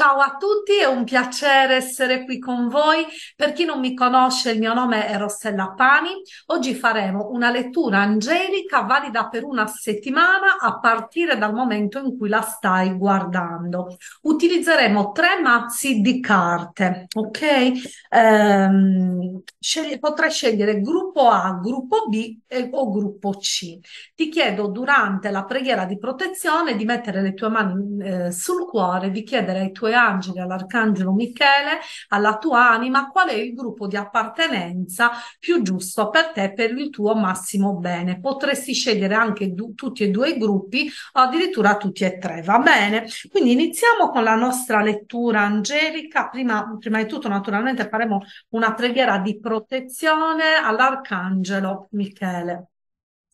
Ciao a tutti, è un piacere essere qui con voi. Per chi non mi conosce, il mio nome è Rossella Pani. Oggi faremo una lettura angelica valida per una settimana a partire dal momento in cui la stai guardando. Utilizzeremo tre mazzi di carte, ok? Ehm, scegli- potrai scegliere gruppo A, gruppo B e- eh, o gruppo C. Ti chiedo durante la preghiera di protezione di mettere le tue mani eh, sul cuore, di chiedere ai tuoi tuoi angeli, all'arcangelo Michele, alla tua anima, qual è il gruppo di appartenenza più giusto per te, per il tuo massimo bene. Potresti scegliere anche du- tutti e due i gruppi o addirittura tutti e tre, va bene? Quindi iniziamo con la nostra lettura angelica. Prima, prima di tutto, naturalmente, faremo una preghiera di protezione all'arcangelo Michele.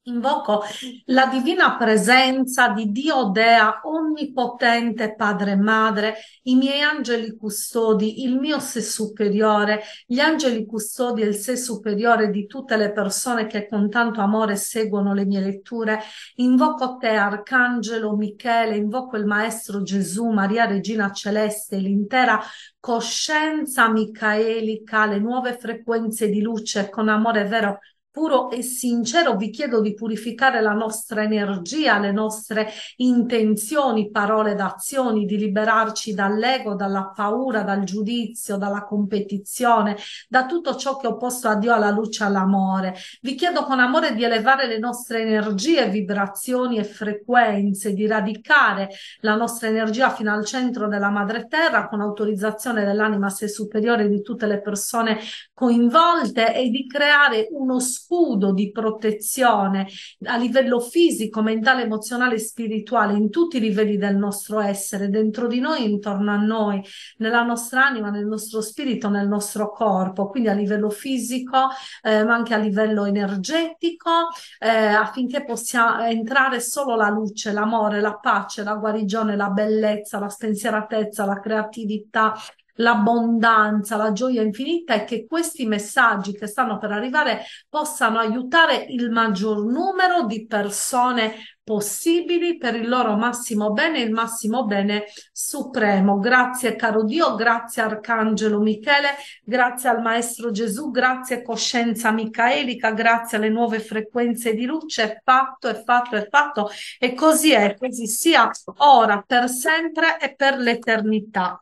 Invoco la divina presenza di Dio Dea, onnipotente Padre e Madre, i miei angeli custodi, il mio sé superiore, gli angeli custodi e il sé superiore di tutte le persone che con tanto amore seguono le mie letture. Invoco te, Arcangelo Michele, invoco il Maestro Gesù, Maria Regina Celeste, l'intera coscienza micaelica, le nuove frequenze di luce con amore vero puro e sincero, vi chiedo di purificare la nostra energia, le nostre intenzioni, parole ed azioni, di liberarci dall'ego, dalla paura, dal giudizio, dalla competizione, da tutto ciò che è opposto a Dio, alla luce, all'amore. Vi chiedo con amore di elevare le nostre energie, vibrazioni e frequenze, di radicare la nostra energia fino al centro della madre terra con autorizzazione dell'anima se superiore di tutte le persone coinvolte e di creare uno spazio scudo di protezione a livello fisico, mentale, emozionale e spirituale in tutti i livelli del nostro essere, dentro di noi, intorno a noi, nella nostra anima, nel nostro spirito, nel nostro corpo, quindi a livello fisico, eh, ma anche a livello energetico, eh, affinché possa entrare solo la luce, l'amore, la pace, la guarigione, la bellezza, la spensieratezza, la creatività, l'abbondanza, la gioia infinita e che questi messaggi che stanno per arrivare possano aiutare il maggior numero di persone possibili per il loro massimo bene, il massimo bene supremo. Grazie caro Dio, grazie Arcangelo Michele, grazie al Maestro Gesù, grazie coscienza micaelica, grazie alle nuove frequenze di luce, è fatto, è fatto, è fatto e così è, così sia ora, per sempre e per l'eternità.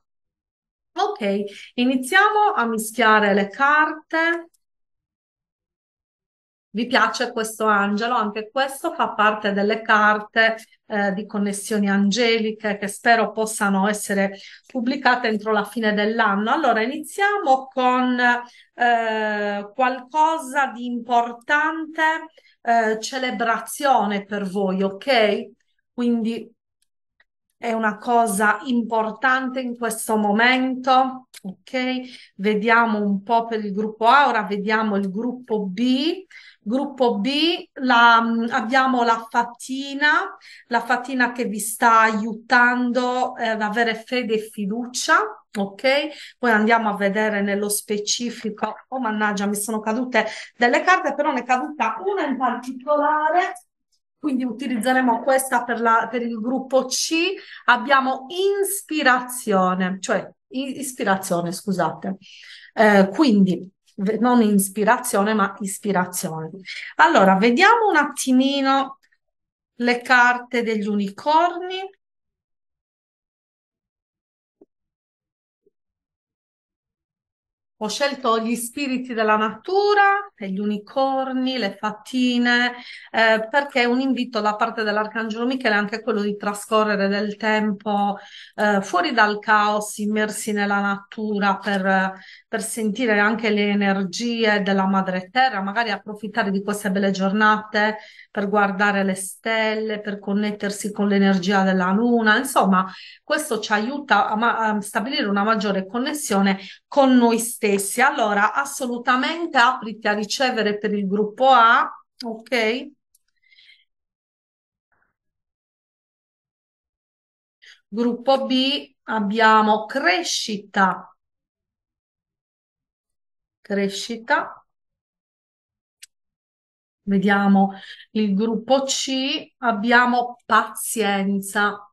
Ok, iniziamo a mischiare le carte. Vi piace questo angelo? Anche questo fa parte delle carte eh, di connessioni angeliche che spero possano essere pubblicate entro la fine dell'anno. Allora, iniziamo con eh, qualcosa di importante, eh, celebrazione per voi, ok? Quindi è una cosa importante in questo momento, ok? Vediamo un po' per il gruppo A, ora vediamo il gruppo B. Gruppo B, la, abbiamo la fatina, la fatina che vi sta aiutando eh, ad avere fede e fiducia, ok? Poi andiamo a vedere nello specifico, oh mannaggia mi sono cadute delle carte, però ne è caduta una in particolare quindi utilizzeremo questa per, la, per il gruppo C. Abbiamo ispirazione, cioè ispirazione, scusate. Eh, quindi non ispirazione, ma ispirazione. Allora, vediamo un attimino le carte degli unicorni. Ho scelto gli spiriti della natura, gli unicorni, le fatine, eh, perché un invito da parte dell'Arcangelo Michele è anche quello di trascorrere del tempo eh, fuori dal caos, immersi nella natura per, per sentire anche le energie della madre terra, magari approfittare di queste belle giornate per guardare le stelle, per connettersi con l'energia della luna. Insomma, questo ci aiuta a, ma- a stabilire una maggiore connessione con noi stessi. Allora, assolutamente apriti a ricevere per il gruppo A, ok? Gruppo B abbiamo crescita, crescita. Vediamo il gruppo C, abbiamo pazienza,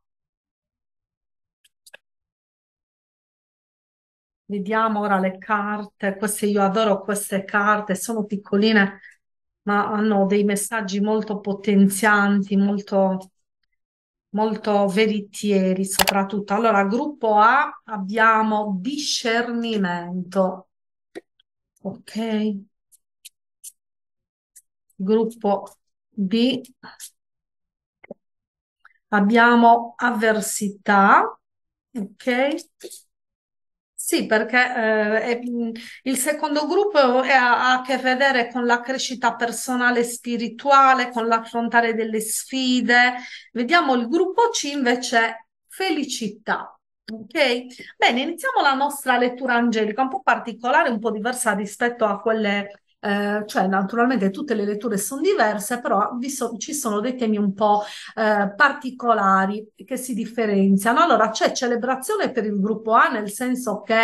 Vediamo ora le carte. Queste io adoro queste carte, sono piccoline, ma hanno dei messaggi molto potenzianti, molto, molto veritieri soprattutto. Allora, gruppo A abbiamo discernimento. Ok. Gruppo B abbiamo avversità. Ok sì, perché eh, mm, il secondo gruppo è, ha a che vedere con la crescita personale e spirituale, con l'affrontare delle sfide. Vediamo il gruppo C invece felicità. Ok? Bene, iniziamo la nostra lettura angelica, un po' particolare, un po' diversa rispetto a quelle eh, cioè naturalmente tutte le letture sono diverse, però so, ci sono dei temi un po' eh, particolari che si differenziano. Allora c'è celebrazione per il gruppo A, nel senso che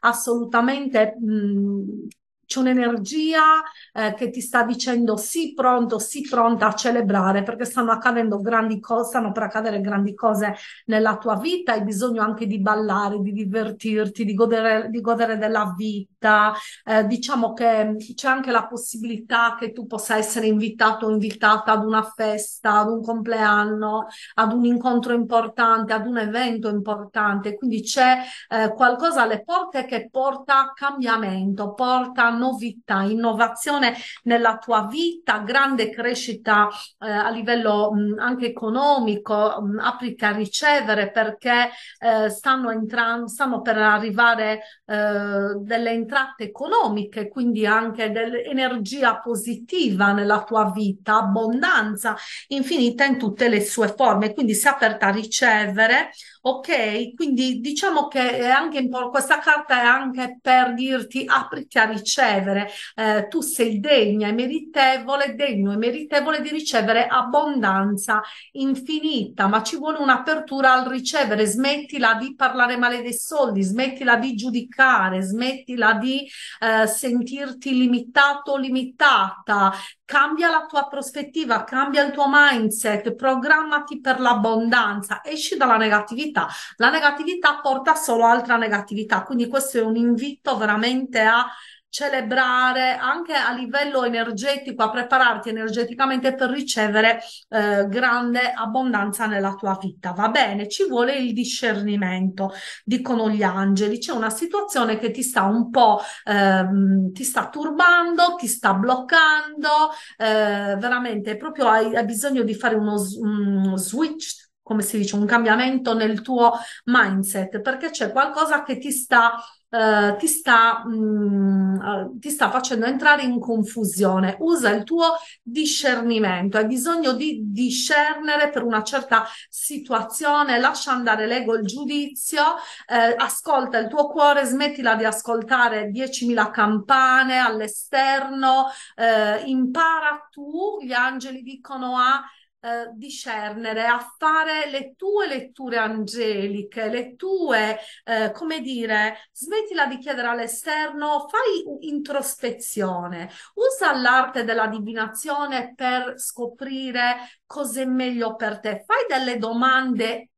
assolutamente mh, mhmm, c'è un'energia eh, che ti sta dicendo sì pronto, sì pronta a celebrare perché stanno accadendo grandi cose, stanno per accadere grandi cose nella tua vita, hai bisogno anche di ballare, di divertirti, di godere, di godere della vita vita, eh, diciamo che c'è anche la possibilità che tu possa essere invitato o invitata ad una festa, ad un compleanno, ad un incontro importante, ad un evento importante, quindi c'è eh, qualcosa alle porte che porta cambiamento, porta novità, innovazione nella tua vita, grande crescita eh, a livello mh, anche economico, mh, applica a ricevere perché eh, stanno entrando, stanno per arrivare eh, delle entrate entrate economiche, quindi anche dell'energia positiva nella tua vita, abbondanza infinita in tutte le sue forme, quindi si aperta a ricevere Ok, quindi diciamo che è anche un po' questa carta è anche per dirti apriti a ricevere, eh, tu sei degna e meritevole, degno e meritevole di ricevere abbondanza infinita, ma ci vuole un'apertura al ricevere, smettila di parlare male dei soldi, smettila di giudicare, smettila di eh, sentirti limitato, o limitata, cambia la tua prospettiva, cambia il tuo mindset, programmati per l'abbondanza, esci dalla negatività. La negatività porta solo altra negatività, quindi questo è un invito veramente a celebrare anche a livello energetico, a prepararti energeticamente per ricevere eh, grande abbondanza nella tua vita. Va bene, ci vuole il discernimento, dicono gli angeli. C'è una situazione che ti sta un po' ehm, ti sta turbando, ti sta bloccando, eh, veramente proprio hai, hai, bisogno di fare uno um, switch come si dice, un cambiamento nel tuo mindset, perché c'è qualcosa che ti sta eh, ti, sta, mh, mm, eh, ti sta facendo entrare in confusione. Usa il tuo discernimento, hai bisogno di discernere per una certa situazione, lascia andare l'ego, il giudizio, eh, ascolta il tuo cuore, smettila di ascoltare 10.000 campane all'esterno, eh, impara tu, gli angeli dicono a eh, discernere, a fare le tue letture angeliche, le tue, eh, come dire, smettila di chiedere all'esterno, fai introspezione, usa l'arte della divinazione per scoprire cos'è meglio per te, fai delle domande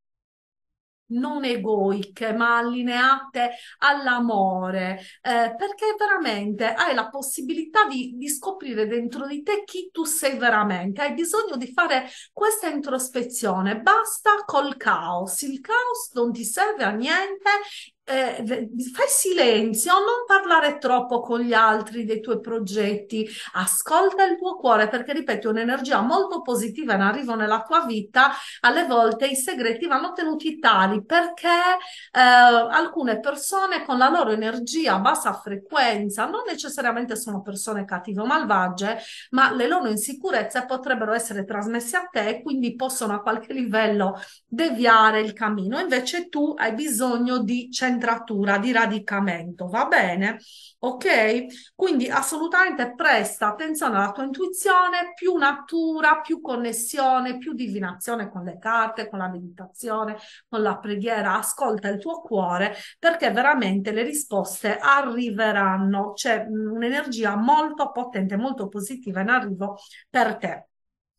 non egoiche, ma allineate all'amore, eh, perché veramente hai la possibilità di, di, scoprire dentro di te chi tu sei veramente. Hai bisogno di fare questa introspezione. Basta col caos. Il caos non ti serve a niente eh, fai silenzio, non parlare troppo con gli altri dei tuoi progetti, ascolta il tuo cuore perché, ripeto, un'energia molto positiva in arrivo nella tua vita. Alle volte i segreti vanno tenuti tali perché eh, alcune persone con la loro energia a bassa frequenza non necessariamente sono persone cattive o malvagie, ma le loro insicurezze potrebbero essere trasmesse a te e quindi possono a qualche livello deviare il cammino. Invece tu hai bisogno di centrare incentratura di radicamento, va bene? Ok? Quindi assolutamente presta attenzione alla tua intuizione, più natura, più connessione, più divinazione con le carte, con la meditazione, con la preghiera, ascolta il tuo cuore perché veramente le risposte arriveranno, c'è mm, un'energia molto potente, molto positiva in arrivo per te.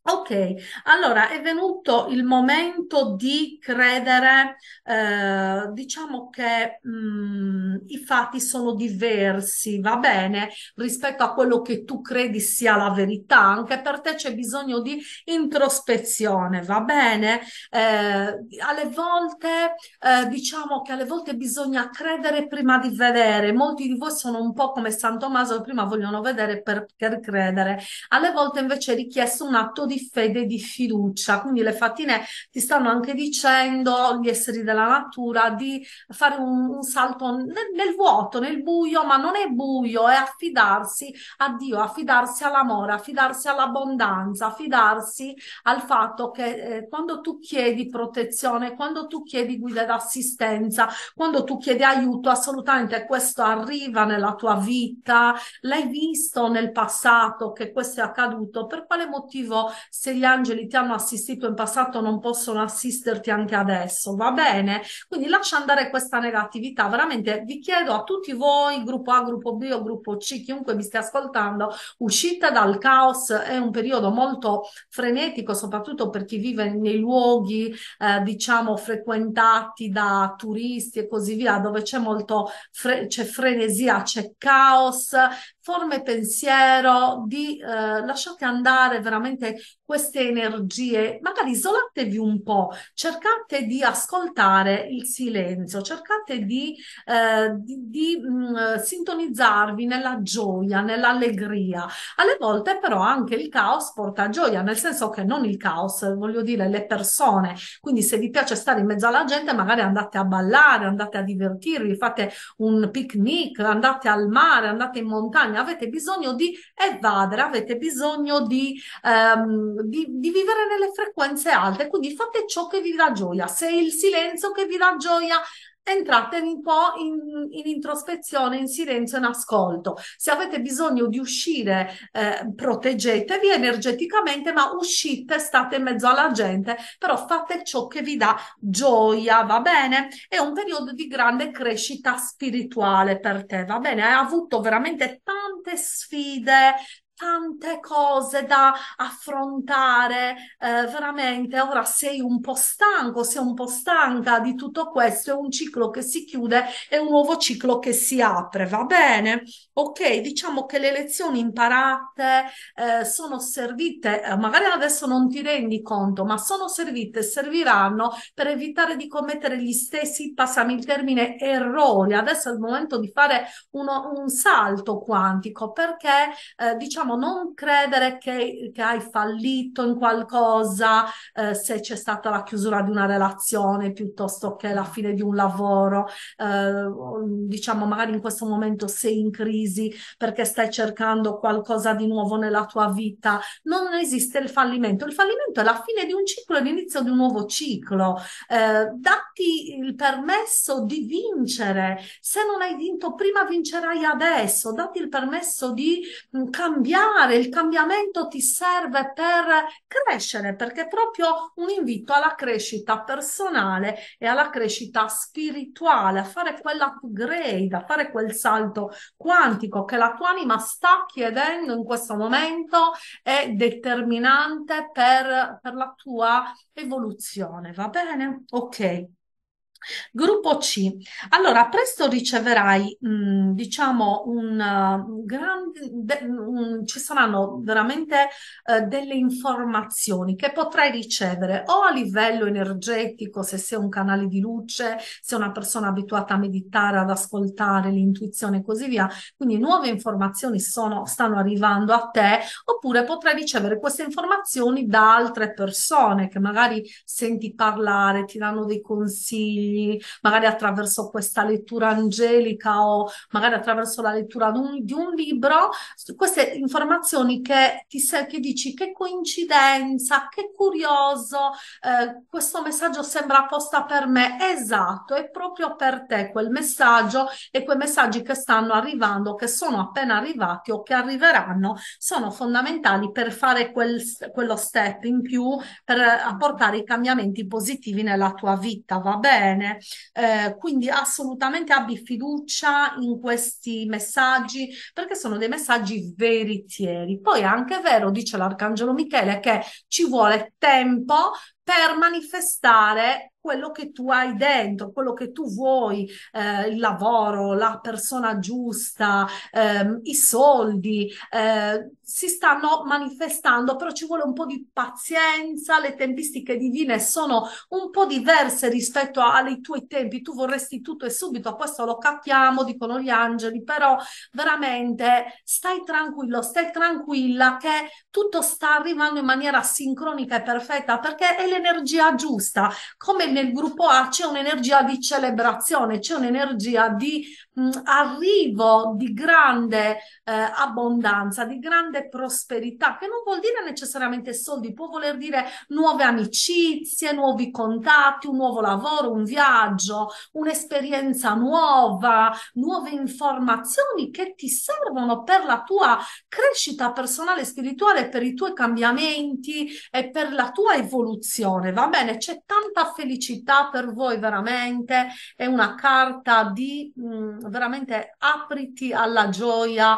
Ok, allora è venuto il momento di credere, eh, diciamo che mh, mm, i fatti sono diversi, va bene, rispetto a quello che tu credi sia la verità, anche per te c'è bisogno di introspezione, va bene? Eh, alle volte, eh, diciamo che alle volte bisogna credere prima di vedere, molti di voi sono un po' come San Tommaso, prima vogliono vedere per, per credere, alle volte invece è richiesto un atto di di fede e di fiducia. Quindi le fatine ti stanno anche dicendo, gli esseri della natura, di fare un, un salto nel, nel, vuoto, nel buio, ma non è buio, è affidarsi a Dio, affidarsi all'amore, affidarsi all'abbondanza, affidarsi al fatto che eh, quando tu chiedi protezione, quando tu chiedi guida d'assistenza, quando tu chiedi aiuto, assolutamente questo arriva nella tua vita, l'hai visto nel passato che questo è accaduto, per quale motivo se gli angeli ti hanno assistito in passato non possono assisterti anche adesso, va bene? Quindi lascia andare questa negatività, veramente vi chiedo a tutti voi, gruppo A, gruppo B o gruppo C, chiunque mi stia ascoltando, uscite dal caos, è un periodo molto frenetico, soprattutto per chi vive nei luoghi, eh, diciamo, frequentati da turisti e così via, dove c'è molto fre- c'è frenesia, c'è caos, forme pensiero, di eh, lasciate andare veramente queste energie, magari isolatevi un po', cercate di ascoltare il silenzio, cercate di, eh, di, di mh, mm, sintonizzarvi nella gioia, nell'allegria. Alle volte però anche il caos porta gioia, nel senso che non il caos, voglio dire le persone. Quindi se vi piace stare in mezzo alla gente, magari andate a ballare, andate a divertirvi, fate un picnic, andate al mare, andate in montagna, avete bisogno di evadere, avete bisogno di... Ehm, Ehm, di, di, vivere nelle frequenze alte, quindi fate ciò che vi dà gioia, se è il silenzio che vi dà gioia. Entrate un po' in, in introspezione, in silenzio, in ascolto. Se avete bisogno di uscire, eh, proteggetevi energeticamente, ma uscite, state in mezzo alla gente, però fate ciò che vi dà gioia, va bene? È un periodo di grande crescita spirituale per te, va bene? Hai avuto veramente tante sfide, tante cose da affrontare, eh, veramente ora sei un po' stanco, sei un po' stanca di tutto questo, è un ciclo che si chiude e un nuovo ciclo che si apre, va bene? Ok, diciamo che le lezioni imparate eh, sono servite, eh, magari adesso non ti rendi conto, ma sono servite e serviranno per evitare di commettere gli stessi, passami il termine, errori. Adesso è il momento di fare uno, un salto quantico perché eh, diciamo diciamo, non credere che, che hai fallito in qualcosa eh, se c'è stata la chiusura di una relazione piuttosto che la fine di un lavoro, eh, diciamo, magari in questo momento sei in crisi perché stai cercando qualcosa di nuovo nella tua vita. Non esiste il fallimento. Il fallimento è la fine di un ciclo e l'inizio di un nuovo ciclo. Eh, datti il permesso di vincere. Se non hai vinto prima, vincerai adesso. Datti il permesso di mm, cambiare cambiare, il cambiamento ti serve per crescere, perché è proprio un invito alla crescita personale e alla crescita spirituale, a fare quell'upgrade, a fare quel salto quantico che la tua anima sta chiedendo in questo momento è determinante per, per la tua evoluzione, va bene? Ok. Gruppo C. Allora, presto riceverai, mh, diciamo, un, uh, un grande, ci saranno veramente eh, delle informazioni che potrai ricevere o a livello energetico, se sei un canale di luce, se sei una persona abituata a meditare, ad ascoltare l'intuizione e così via. Quindi nuove informazioni sono, stanno arrivando a te, oppure potrai ricevere queste informazioni da altre persone che magari senti parlare, ti danno dei consigli consigli, magari attraverso questa lettura angelica o magari attraverso la lettura di un libro, queste informazioni che ti sei, che dici che coincidenza, che curioso, eh, questo messaggio sembra apposta per me. Esatto, è proprio per te quel messaggio e quei messaggi che stanno arrivando, che sono appena arrivati o che arriveranno, sono fondamentali per fare quel, quello step in più, per apportare eh, i cambiamenti positivi nella tua vita, va bene? bene. Eh, quindi assolutamente abbi fiducia in questi messaggi perché sono dei messaggi veritieri. Poi è anche vero, dice l'Arcangelo Michele, che ci vuole tempo per manifestare quello che tu hai dentro, quello che tu vuoi, eh, il lavoro, la persona giusta, ehm, i soldi, eh, si stanno manifestando, però ci vuole un po' di pazienza, le tempistiche divine sono un po' diverse rispetto ai tuoi tempi, tu vorresti tutto e subito, questo lo capiamo, dicono gli angeli, però veramente stai tranquillo, stai tranquilla che tutto sta arrivando in maniera sincronica e perfetta perché è l'energia giusta, come nel gruppo A c'è un'energia di celebrazione, c'è un'energia di mh, arrivo, di grande eh, abbondanza, di grande prosperità, che non vuol dire necessariamente soldi, può voler dire nuove amicizie, nuovi contatti, un nuovo lavoro, un viaggio, un'esperienza nuova, nuove informazioni che ti servono per la tua crescita personale e spirituale, per i tuoi cambiamenti e per la tua evoluzione, va bene? C'è tanta felicità autenticità per voi veramente, è una carta di mh, mm, veramente apriti alla gioia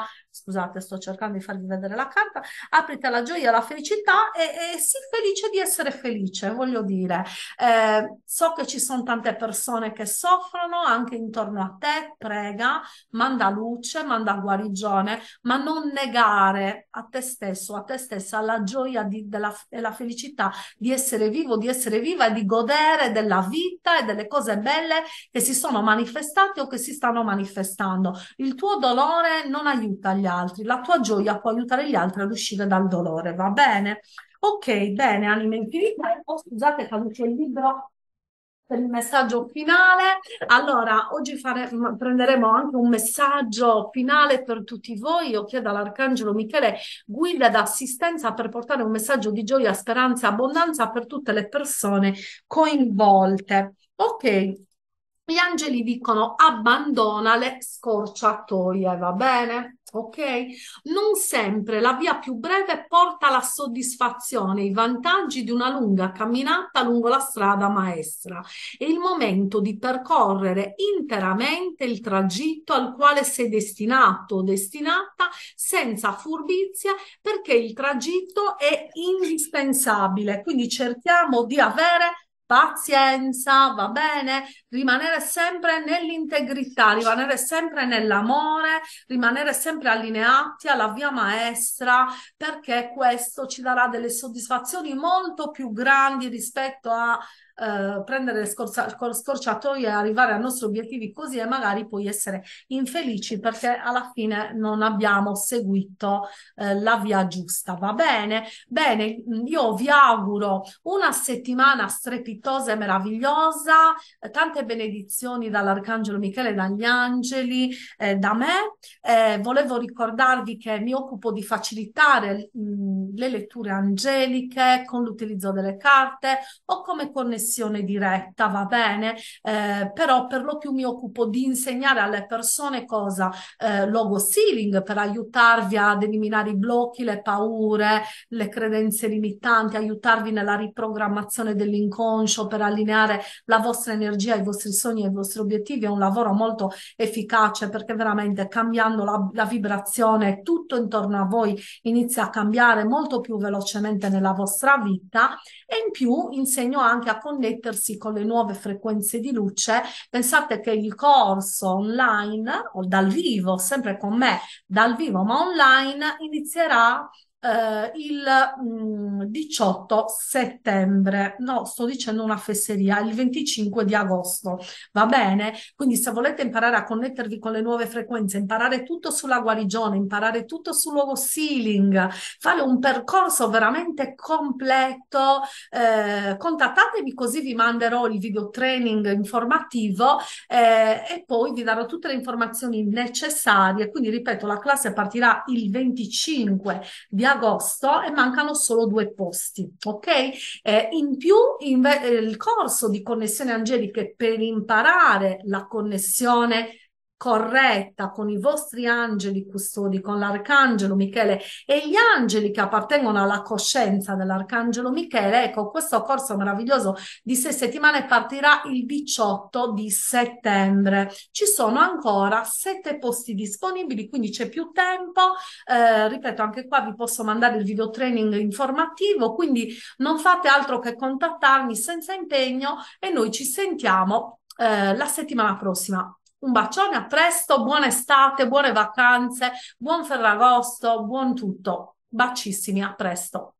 scusate, sto cercando di farvi vedere la carta, aprite la gioia, la felicità e, e sii felice di essere felice, voglio dire. Eh, so che ci sono tante persone che soffrono anche intorno a te, prega, manda luce, manda guarigione, ma non negare a te stesso, a te stessa, la gioia di, della, e la felicità di essere vivo, di essere viva e di godere della vita e delle cose belle che si sono manifestate o che si stanno manifestando. Il tuo dolore non aiuta gli altri altri. La tua gioia può aiutare gli altri ad uscire dal dolore, va bene? Ok, bene, anime infinite. Oh, scusate, caduce il libro per il messaggio finale. Allora, oggi fare, prenderemo anche un messaggio finale per tutti voi. Io chiedo all'Arcangelo Michele guida d'assistenza per portare un messaggio di gioia, speranza, e abbondanza per tutte le persone coinvolte. Ok. Gli angeli dicono abbandona le scorciatoie, va bene? Ok? Non sempre la via più breve porta alla soddisfazione, i vantaggi di una lunga camminata lungo la strada maestra. È il momento di percorrere interamente il tragitto al quale sei destinato o destinata senza furbizia perché il tragitto è indispensabile. Quindi cerchiamo di avere pazienza, va bene, rimanere sempre nell'integrità, rimanere sempre nell'amore, rimanere sempre allineati alla via maestra, perché questo ci darà delle soddisfazioni molto più grandi rispetto a eh, prendere scorza- scorciatoie e arrivare ai nostri obiettivi così e magari poi essere infelici perché alla fine non abbiamo seguito eh, la via giusta. Va bene? Bene, io vi auguro una settimana strepitosa e meravigliosa, eh, tante benedizioni dall'Arcangelo Michele, e dagli angeli, eh, da me. Eh, volevo ricordarvi che mi occupo di facilitare mh, le letture angeliche con l'utilizzo delle carte o come connessione gestione diretta, va bene, eh, però per lo più mi occupo di insegnare alle persone cosa eh, logo stealing per aiutarvi ad eliminare i blocchi, le paure, le credenze limitanti, aiutarvi nella riprogrammazione dell'inconscio per allineare la vostra energia i vostri sogni e i vostri obiettivi. È un lavoro molto efficace perché veramente cambiando la, la vibrazione tutto intorno a voi inizia a cambiare molto più velocemente nella vostra vita e in più insegno anche a conoscere connettersi con le nuove frequenze di luce. Pensate che il corso online o dal vivo, sempre con me, dal vivo ma online, inizierà eh, il mh, mm, 18 settembre. No, sto dicendo una fesseria, il 25 di agosto. Va bene? Quindi se volete imparare a connettervi con le nuove frequenze, imparare tutto sulla guarigione, imparare tutto sul nuovo sealing, fare un percorso veramente completo, eh, contattatemi così vi manderò il video training informativo eh, e poi vi darò tutte le informazioni necessarie. Quindi ripeto, la classe partirà il 25 di agosto agosto e mancano solo due posti, ok? Eh, in più in, eh, il corso di connessione angeliche per imparare la connessione corretta con i vostri angeli custodi, con l'arcangelo Michele e gli angeli che appartengono alla coscienza dell'arcangelo Michele, ecco questo corso meraviglioso di sei settimane partirà il 18 di settembre. Ci sono ancora sette posti disponibili, quindi c'è più tempo. Eh, ripeto, anche qua vi posso mandare il video training informativo, quindi non fate altro che contattarmi senza impegno e noi ci sentiamo eh, la settimana prossima. Un bacione, a presto, buona estate, buone vacanze, buon Ferragosto, buon tutto. Bacissimi, a presto.